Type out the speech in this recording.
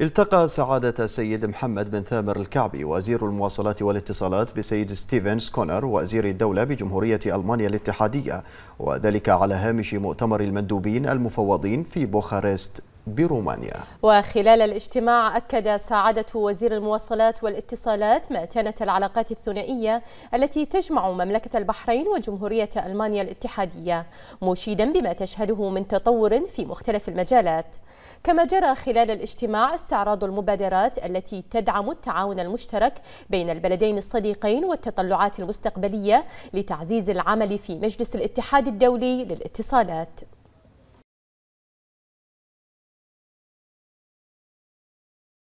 التقى سعادة السيد محمد بن ثامر الكعبي وزير المواصلات والاتصالات بسيد ستيفن سكونر وزير الدولة بجمهورية ألمانيا الاتحادية وذلك على هامش مؤتمر المندوبين المفوضين في بوخارست برومانيا وخلال الاجتماع أكد سعادة وزير المواصلات والاتصالات متانة العلاقات الثنائية التي تجمع مملكة البحرين وجمهورية ألمانيا الاتحادية مشيدا بما تشهده من تطور في مختلف المجالات كما جرى خلال الاجتماع استعراض المبادرات التي تدعم التعاون المشترك بين البلدين الصديقين والتطلعات المستقبلية لتعزيز العمل في مجلس الاتحاد الدولي للاتصالات